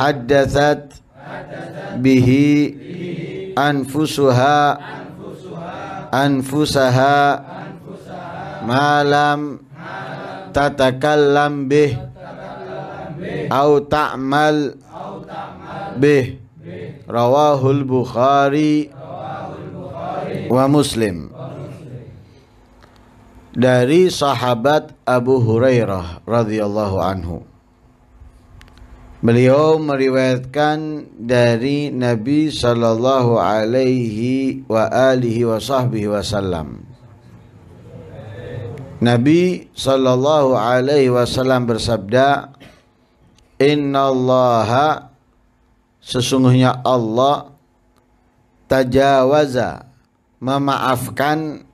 haddatsat bihi anfusuha anfusaha malam tatakallam bih au ta'mal bih rawahul bukhari wa muslim dari sahabat Abu Hurairah radhiyallahu anhu Beliau meriwayatkan dari Nabi Shallallahu alaihi wa alihi wa wasallam. Nabi Shallallahu alaihi wasallam bersabda, "Innallaha sesungguhnya Allah tajawaza memaafkan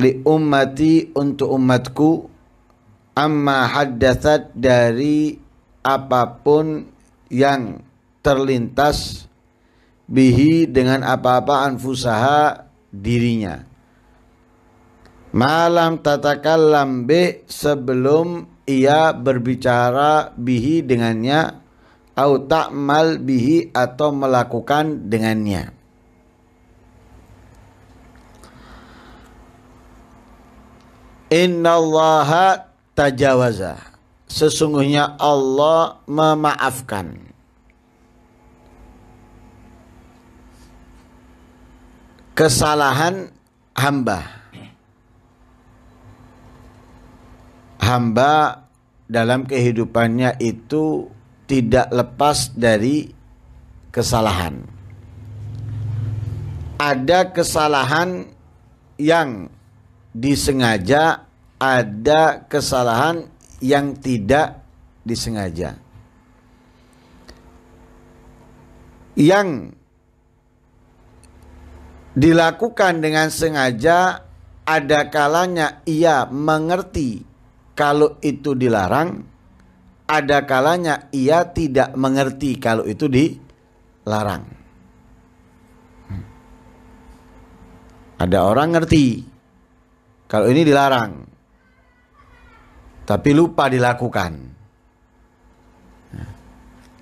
li ummati untuk umatku amma haddatsat dari apapun yang terlintas bihi dengan apa-apa anfusaha dirinya malam tatakan lambe sebelum ia berbicara bihi dengannya tak mal bihi atau melakukan dengannya Inna Innallaha tajawazah sesungguhnya Allah memaafkan. Kesalahan hamba. Hamba dalam kehidupannya itu tidak lepas dari kesalahan. Ada kesalahan yang disengaja, ada kesalahan yang tidak disengaja. Yang dilakukan dengan sengaja ada kalanya ia mengerti kalau itu dilarang, ada kalanya ia tidak mengerti kalau itu dilarang. Hmm. Ada orang ngerti kalau ini dilarang tapi lupa dilakukan.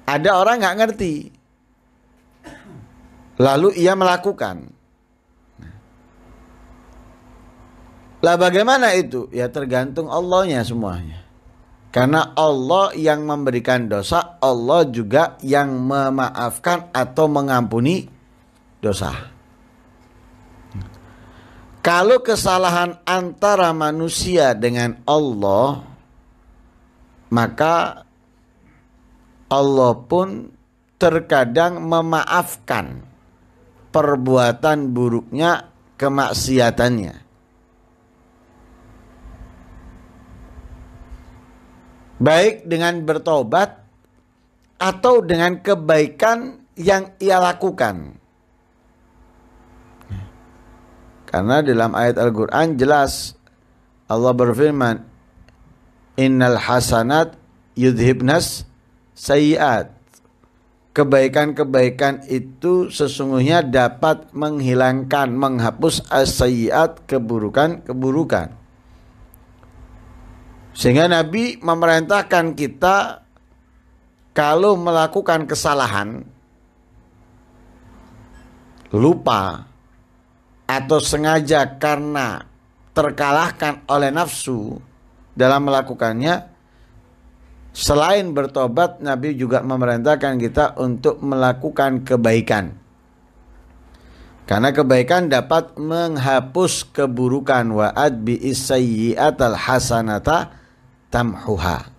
Ada orang nggak ngerti, lalu ia melakukan. Lah bagaimana itu? Ya tergantung Allahnya semuanya. Karena Allah yang memberikan dosa, Allah juga yang memaafkan atau mengampuni dosa. Kalau kesalahan antara manusia dengan Allah, maka Allah pun terkadang memaafkan perbuatan buruknya kemaksiatannya. Baik dengan bertobat atau dengan kebaikan yang ia lakukan. Karena dalam ayat Al-Quran jelas Allah berfirman Innal hasanat yudhibnas sayiat. Kebaikan-kebaikan itu sesungguhnya dapat menghilangkan, menghapus asyiat keburukan-keburukan. Sehingga Nabi memerintahkan kita kalau melakukan kesalahan lupa atau sengaja karena terkalahkan oleh nafsu dalam melakukannya selain bertobat Nabi juga memerintahkan kita untuk melakukan kebaikan karena kebaikan dapat menghapus keburukan wa adbi isayyi'atal hasanata tamhuha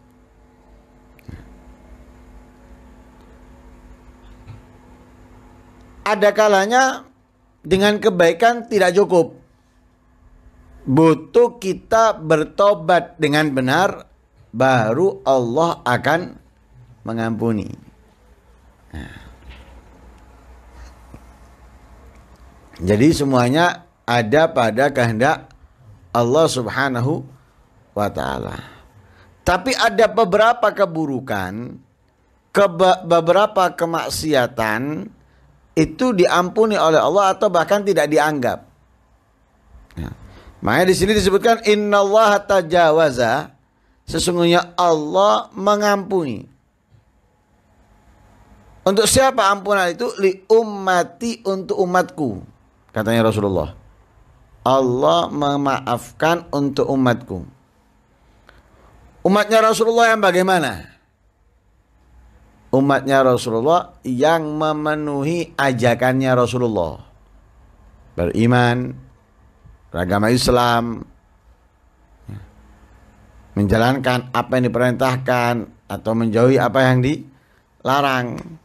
ada kalanya dengan kebaikan tidak cukup butuh kita bertobat dengan benar baru Allah akan mengampuni. Nah. Jadi semuanya ada pada kehendak Allah Subhanahu wa taala. Tapi ada beberapa keburukan, keba- beberapa kemaksiatan itu diampuni oleh Allah atau bahkan tidak dianggap. Nah. Makanya di sini disebutkan innallaha tajawaza sesungguhnya Allah mengampuni. Untuk siapa ampunan itu? Li ummati untuk umatku. Katanya Rasulullah. Allah memaafkan untuk umatku. Umatnya Rasulullah yang bagaimana? Umatnya Rasulullah yang memenuhi ajakannya Rasulullah. Beriman, beragama Islam, ya. menjalankan apa yang diperintahkan atau menjauhi apa yang dilarang.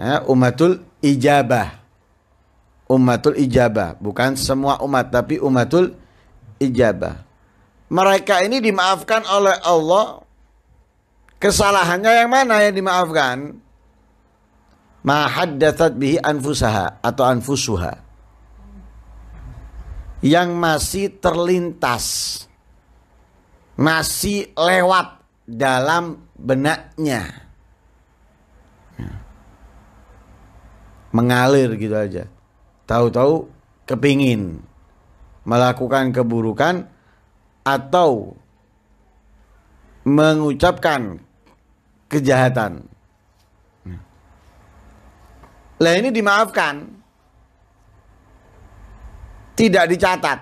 Ya, umatul ijabah. Umatul ijabah, bukan semua umat tapi umatul ijabah. Mereka ini dimaafkan oleh Allah. Kesalahannya yang mana yang dimaafkan? Ma haddatsat bihi anfusaha atau anfusuha yang masih terlintas, masih lewat dalam benaknya, mengalir gitu aja. Tahu-tahu kepingin melakukan keburukan atau mengucapkan kejahatan. Nah, lah ini dimaafkan tidak dicatat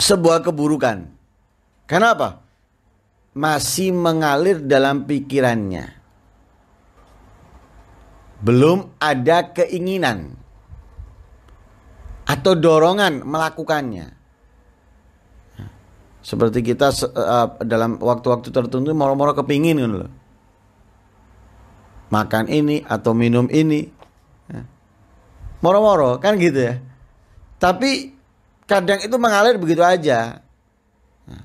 sebuah keburukan. Kenapa? Masih mengalir dalam pikirannya. Belum ada keinginan atau dorongan melakukannya. Seperti kita uh, dalam waktu-waktu tertentu moro-moro kepingin kan loh. Makan ini atau minum ini. Ya. Moro-moro kan gitu ya. Tapi kadang itu mengalir begitu aja. Nah,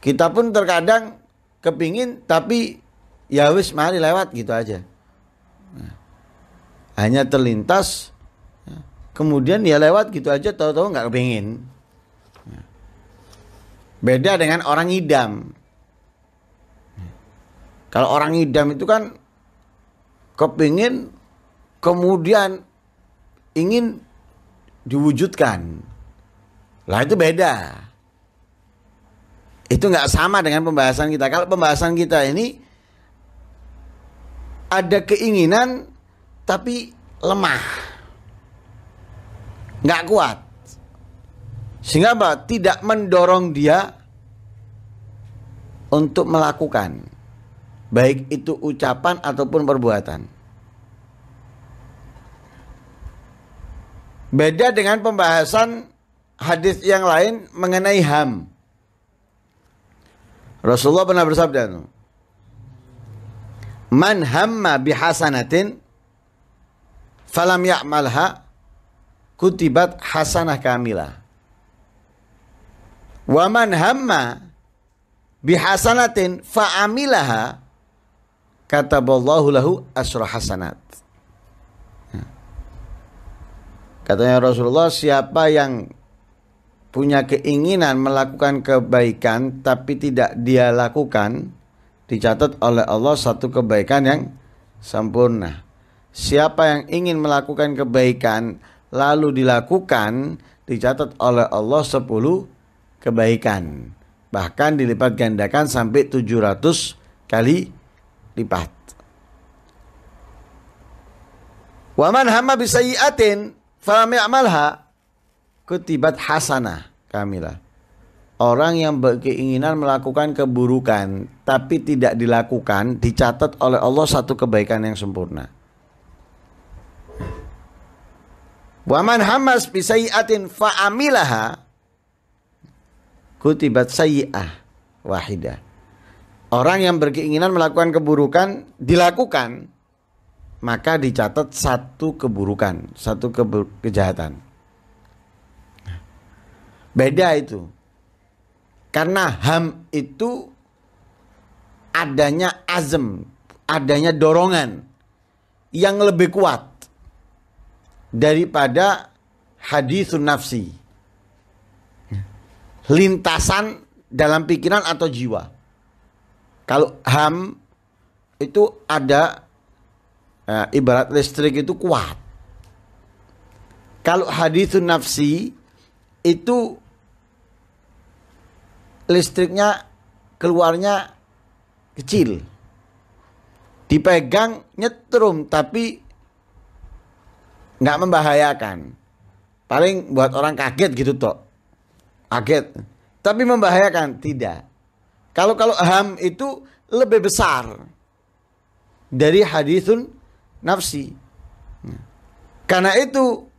kita pun terkadang kepingin tapi ya wis mari lewat gitu aja. Nah, hanya terlintas nah, kemudian ya lewat gitu aja tahu-tahu nggak kepingin. Beda dengan orang idam. Kalau orang idam itu kan kepingin kemudian ingin diwujudkan. Lah itu beda. Itu nggak sama dengan pembahasan kita. Kalau pembahasan kita ini ada keinginan tapi lemah. Nggak kuat. Sehingga apa? Tidak mendorong dia untuk melakukan. Baik itu ucapan ataupun perbuatan. Beda dengan pembahasan hadis yang lain mengenai HAM. Rasulullah pernah bersabda, "Man hamma bihasanatin falam ya'malha kutibat hasanah kamilah." Wa man hamma bihasanatin fa'amilaha kata Allahu lahu asra hasanat. Katanya Rasulullah, siapa yang punya keinginan melakukan kebaikan tapi tidak dia lakukan, dicatat oleh Allah satu kebaikan yang sempurna. Siapa yang ingin melakukan kebaikan lalu dilakukan, dicatat oleh Allah 10 kebaikan. Bahkan dilipat gandakan sampai 700 kali lipat. Waman hama bisayiatin Fami amalha kutibat hasanah kamilah. Orang yang berkeinginan melakukan keburukan tapi tidak dilakukan dicatat oleh Allah satu kebaikan yang sempurna. Waman hamas bisayiatin fa'amilaha kutibat sayi'ah wahidah. Orang yang berkeinginan melakukan keburukan dilakukan maka dicatat satu keburukan, satu kebur- kejahatan. Beda itu. Karena ham itu adanya azam, adanya dorongan yang lebih kuat daripada hadisun nafsi. Lintasan dalam pikiran atau jiwa. Kalau ham itu ada Nah, ibarat listrik itu kuat. Kalau hadisun nafsi itu listriknya keluarnya kecil. Dipegang nyetrum tapi nggak membahayakan. Paling buat orang kaget gitu toh. Kaget. Tapi membahayakan tidak. Kalau kalau ham itu lebih besar dari hadisun nafsi. Karena itu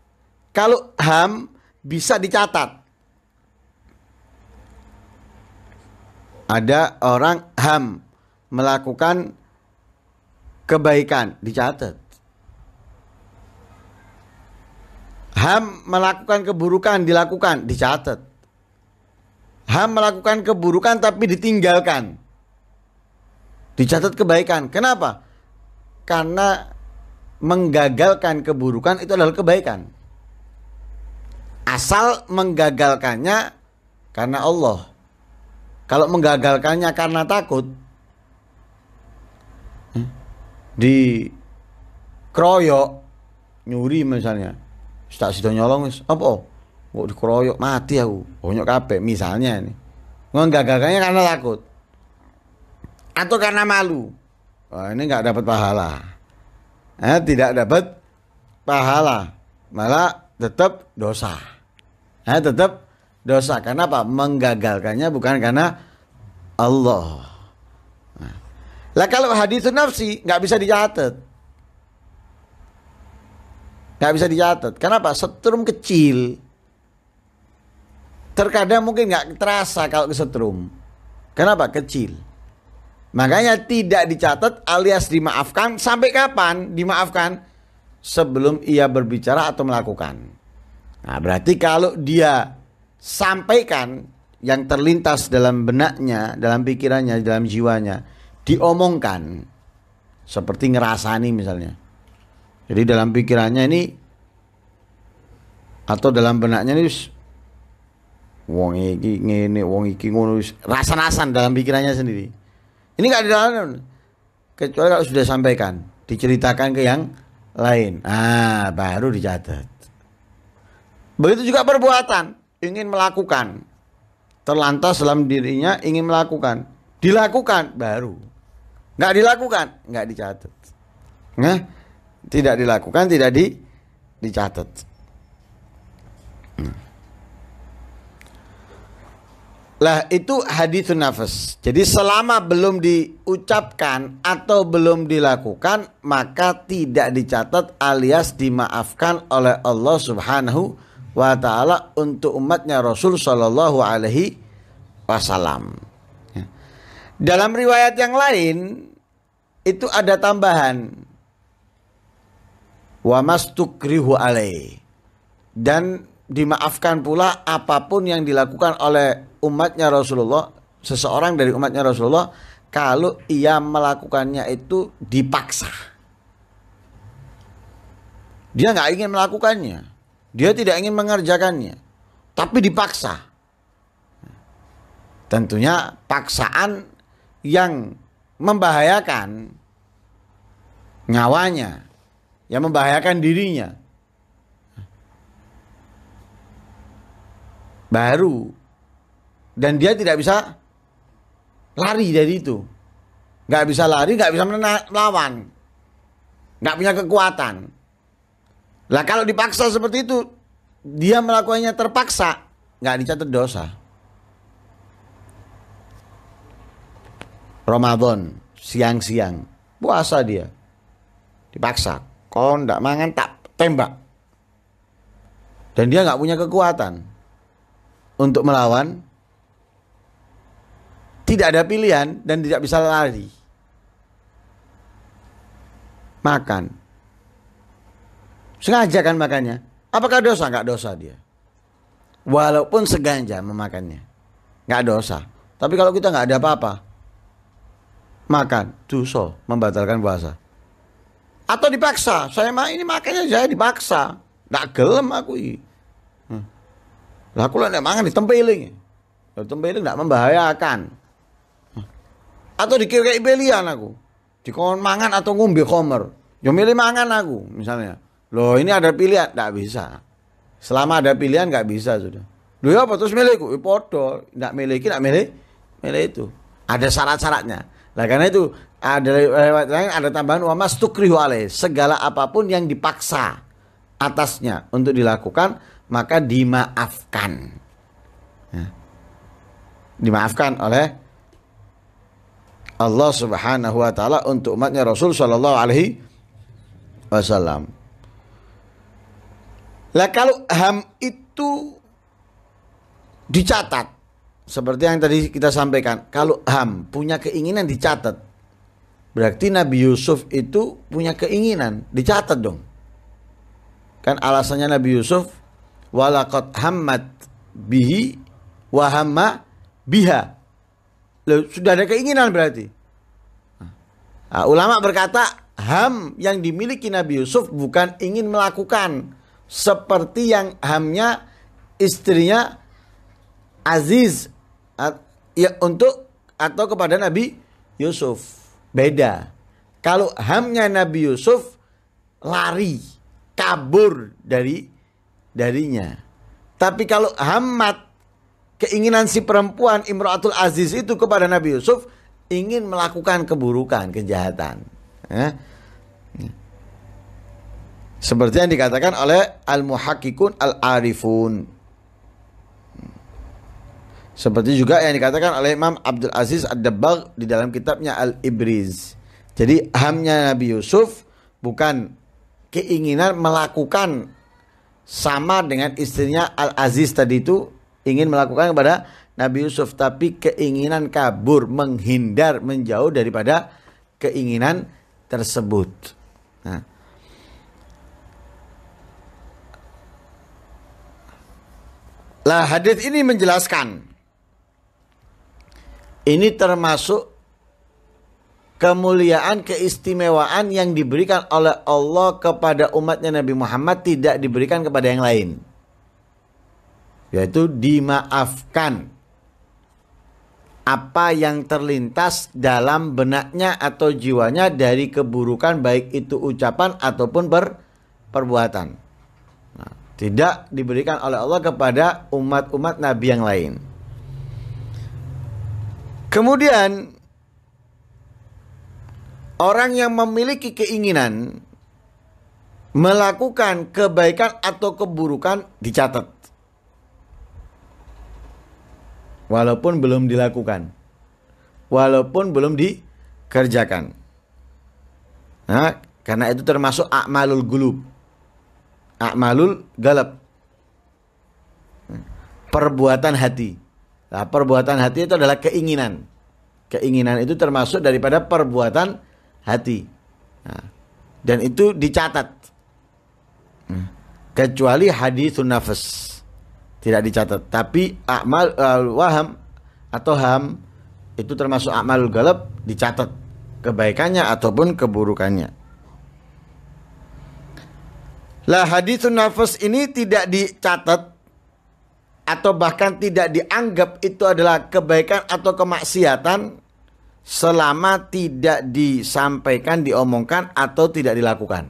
kalau ham bisa dicatat. Ada orang ham melakukan kebaikan dicatat. Ham melakukan keburukan dilakukan dicatat. Ham melakukan keburukan tapi ditinggalkan. Dicatat kebaikan. Kenapa? Karena menggagalkan keburukan itu adalah kebaikan. Asal menggagalkannya karena Allah. Kalau menggagalkannya karena takut hmm, di kroyok nyuri misalnya. Tak sudah nyolong apa? Kok dikeroyok mati aku. Bonyok kape misalnya ini. Menggagalkannya karena takut. Atau karena malu. Wah, ini nggak dapat pahala eh, tidak dapat pahala, malah tetap dosa. Eh, tetap dosa karena apa? Menggagalkannya bukan karena Allah. Nah. Lah kalau hadis nafsi nggak bisa dicatat. Nggak bisa dicatat. Kenapa? Setrum kecil. Terkadang mungkin nggak terasa kalau kesetrum. Kenapa? Kecil. Makanya tidak dicatat alias dimaafkan sampai kapan dimaafkan sebelum ia berbicara atau melakukan. Nah, berarti kalau dia sampaikan yang terlintas dalam benaknya, dalam pikirannya, dalam jiwanya diomongkan seperti ngerasani misalnya. Jadi dalam pikirannya ini atau dalam benaknya ini wong iki ngene wong iki ngono rasa rasan dalam pikirannya sendiri ini nggak dilarang kecuali kalau sudah sampaikan, diceritakan ke yang lain. Ah, baru dicatat. Begitu juga perbuatan, ingin melakukan. Terlantas dalam dirinya ingin melakukan. Dilakukan baru. Nggak dilakukan, nggak dicatat. Nah, tidak dilakukan, tidak di dicatat. Hmm. Lah itu hadis nafas. Jadi selama belum diucapkan atau belum dilakukan maka tidak dicatat alias dimaafkan oleh Allah Subhanahu wa taala untuk umatnya Rasul sallallahu alaihi wasallam. Ya. Dalam riwayat yang lain itu ada tambahan wa mastukrihu alai dan dimaafkan pula apapun yang dilakukan oleh umatnya Rasulullah, seseorang dari umatnya Rasulullah kalau ia melakukannya itu dipaksa. Dia nggak ingin melakukannya. Dia tidak ingin mengerjakannya. Tapi dipaksa. Tentunya paksaan yang membahayakan nyawanya, yang membahayakan dirinya, baru dan dia tidak bisa lari dari itu nggak bisa lari nggak bisa melawan nggak punya kekuatan lah kalau dipaksa seperti itu dia melakukannya terpaksa nggak dicatat dosa Ramadan siang-siang puasa dia dipaksa kon ndak mangan tak tembak dan dia nggak punya kekuatan untuk melawan tidak ada pilihan dan tidak bisa lari. Makan. Sengaja kan makannya. Apakah dosa? nggak dosa dia. Walaupun sengaja memakannya. nggak dosa. Tapi kalau kita nggak ada apa-apa. Makan. tuso Membatalkan puasa. Atau dipaksa. Saya mah ini makannya saya dipaksa. nggak gelem aku ini. Lah aku lagi mangan tempeling. Ya tempeling tidak membahayakan. Atau dikira belian aku. Dikon mangan atau ngumbi komer. Ya milih mangan aku misalnya. Loh ini ada pilihan Tidak bisa. Selama ada pilihan nggak bisa sudah. Loh ya apa terus milihku, ipodo Tidak milih, Tidak ya milih milih itu. Ada syarat-syaratnya. Lah karena itu ada lewat lain ada tambahan wa mastukrihu segala apapun yang dipaksa atasnya untuk dilakukan maka dimaafkan. Ya. Dimaafkan oleh Allah Subhanahu wa taala untuk umatnya Rasul sallallahu alaihi wasallam. Lah kalau ham itu dicatat seperti yang tadi kita sampaikan, kalau ham punya keinginan dicatat. Berarti Nabi Yusuf itu punya keinginan, dicatat dong. Kan alasannya Nabi Yusuf walakot hamat bihi wahamma biha. Loh, sudah ada keinginan berarti. Nah, ulama berkata ham yang dimiliki Nabi Yusuf bukan ingin melakukan seperti yang hamnya istrinya Aziz ya untuk atau kepada Nabi Yusuf. Beda. Kalau hamnya Nabi Yusuf lari kabur dari darinya. Tapi kalau hamat keinginan si perempuan Imratul Aziz itu kepada Nabi Yusuf ingin melakukan keburukan, kejahatan. Eh? Seperti yang dikatakan oleh al muhakikun Al-Arifun. Seperti juga yang dikatakan oleh Imam Abdul Aziz Ad-Dabbagh di dalam kitabnya Al-Ibriz. Jadi hamnya Nabi Yusuf bukan keinginan melakukan sama dengan istrinya Al-Aziz tadi itu ingin melakukan kepada Nabi Yusuf tapi keinginan kabur menghindar menjauh daripada keinginan tersebut. Nah. Lah hadis ini menjelaskan ini termasuk kemuliaan, keistimewaan yang diberikan oleh Allah kepada umatnya Nabi Muhammad tidak diberikan kepada yang lain. Yaitu dimaafkan apa yang terlintas dalam benaknya atau jiwanya dari keburukan baik itu ucapan ataupun per, perbuatan. Nah, tidak diberikan oleh Allah kepada umat-umat Nabi yang lain. Kemudian Orang yang memiliki keinginan melakukan kebaikan atau keburukan dicatat. Walaupun belum dilakukan. Walaupun belum dikerjakan. Nah, karena itu termasuk akmalul gulub. Akmalul galab. Perbuatan hati. Nah, perbuatan hati itu adalah keinginan. Keinginan itu termasuk daripada perbuatan hati hati. Nah, dan itu dicatat. Hmm. kecuali hadis nafas tidak dicatat. Tapi amal al eh, waham atau ham itu termasuk amal galab dicatat kebaikannya ataupun keburukannya. Lah hadis nafas ini tidak dicatat atau bahkan tidak dianggap itu adalah kebaikan atau kemaksiatan selama tidak disampaikan, diomongkan atau tidak dilakukan.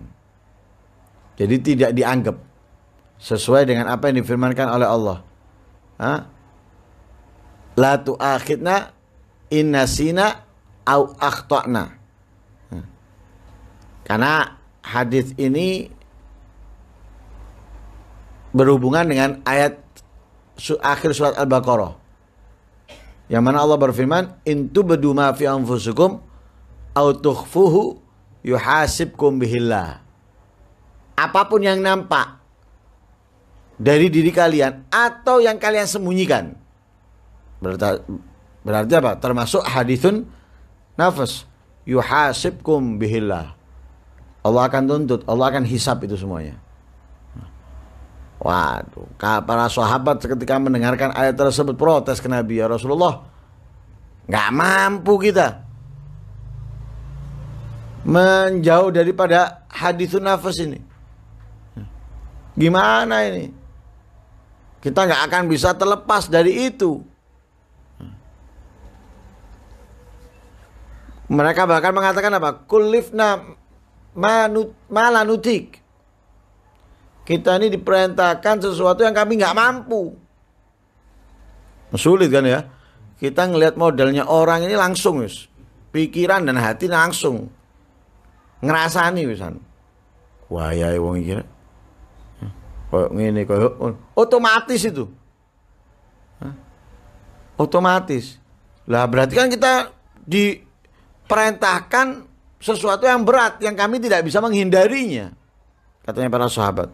Jadi tidak dianggap sesuai dengan apa yang difirmankan oleh Allah. La tu'akhidna innasina au akhtana. Karena hadis ini berhubungan dengan ayat akhir surat Al-Baqarah. Yang mana Allah berfirman, "Intu bedu ma fi anfusukum au tukhfuhu yuhasibkum bihillah." Apapun yang nampak dari diri kalian atau yang kalian sembunyikan. Berarti, berarti apa? Termasuk hadithun nafas. Yuhasibkum bihillah. Allah akan tuntut, Allah akan hisap itu semuanya. Waduh, para sahabat ketika mendengarkan ayat tersebut protes ke Nabi ya Rasulullah. Nggak mampu kita menjauh daripada hadis nafas ini. Gimana ini? Kita nggak akan bisa terlepas dari itu. Mereka bahkan mengatakan apa? Kulifna malanutik. Kita ini diperintahkan sesuatu yang kami nggak mampu. Sulit kan ya? Kita ngelihat modelnya orang ini langsung, wis. Pikiran dan hati langsung. Ngerasani wisan. Wah, ya wong kira. kau ini kau otomatis itu. Hah? Otomatis. Lah berarti kan kita diperintahkan sesuatu yang berat yang kami tidak bisa menghindarinya. Katanya para sahabat.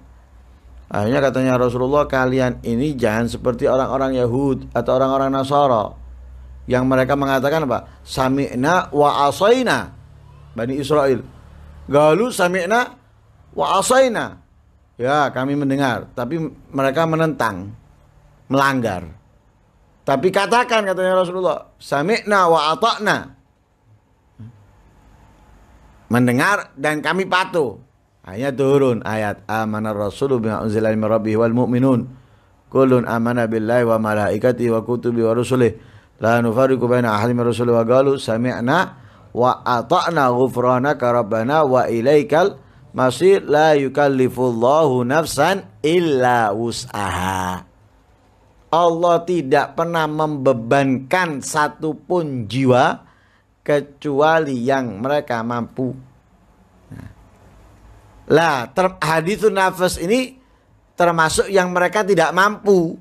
Akhirnya katanya Rasulullah kalian ini jangan seperti orang-orang Yahud atau orang-orang Nasara yang mereka mengatakan apa? Sami'na wa asaina. Bani Israel. Galu sami'na wa asaina. Ya, kami mendengar, tapi mereka menentang, melanggar. Tapi katakan katanya Rasulullah, sami'na wa ata'na. Mendengar dan kami patuh. Ayat turun ayat amana rasulu bima unzila min rabbih wal mu'minun kullun amana billahi wa malaikatihi wa kutubi wa rusulih la nufarriqu baina ahadin min rusuli wa qalu sami'na wa ata'na ghufranaka rabbana wa ilaikal masir la yukallifullahu nafsan illa wus'aha Allah tidak pernah membebankan satupun jiwa kecuali yang mereka mampu lah, ter- hadithun nafas ini termasuk yang mereka tidak mampu.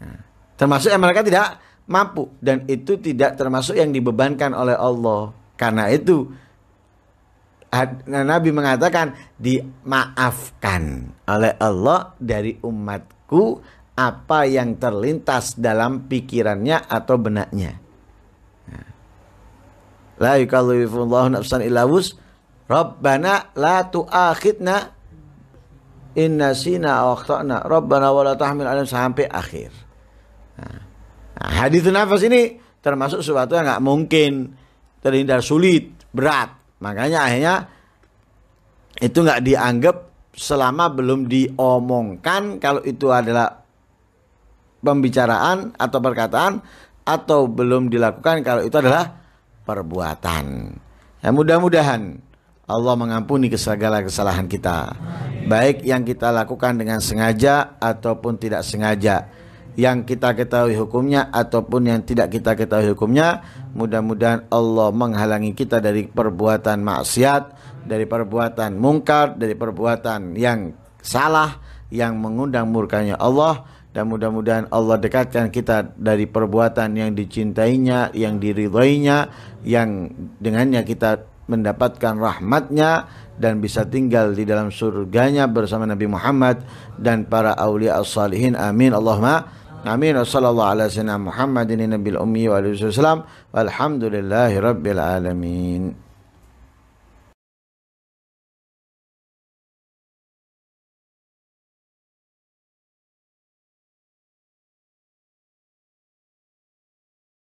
Nah, termasuk yang mereka tidak mampu dan itu tidak termasuk yang dibebankan oleh Allah. Karena itu nah, Nabi mengatakan dimaafkan oleh Allah dari umatku apa yang terlintas dalam pikirannya atau benaknya. Nah, la Allah nafsan illawus Rabbana la tu'akhidna inna sina waqta'na. Rabbana wa la tahmil alim sampai akhir. Nah, nah hadis nafas ini termasuk sesuatu yang gak mungkin terhindar sulit, berat. Makanya akhirnya itu gak dianggap selama belum diomongkan kalau itu adalah pembicaraan atau perkataan atau belum dilakukan kalau itu adalah perbuatan. Ya mudah-mudahan Allah mengampuni segala kesalahan kita baik yang kita lakukan dengan sengaja ataupun tidak sengaja yang kita ketahui hukumnya ataupun yang tidak kita ketahui hukumnya mudah-mudahan Allah menghalangi kita dari perbuatan maksiat dari perbuatan mungkar dari perbuatan yang salah yang mengundang murkanya Allah dan mudah-mudahan Allah dekatkan kita dari perbuatan yang dicintainya, yang diridhoinya, yang dengannya kita mendapatkan rahmatnya dan bisa tinggal di dalam surganya bersama Nabi Muhammad dan para aulia as-salihin amin Allahumma amin sallallahu alaihi wasallam Muhammadin nabil ummi wa alihi wasallam walhamdulillahi rabbil alamin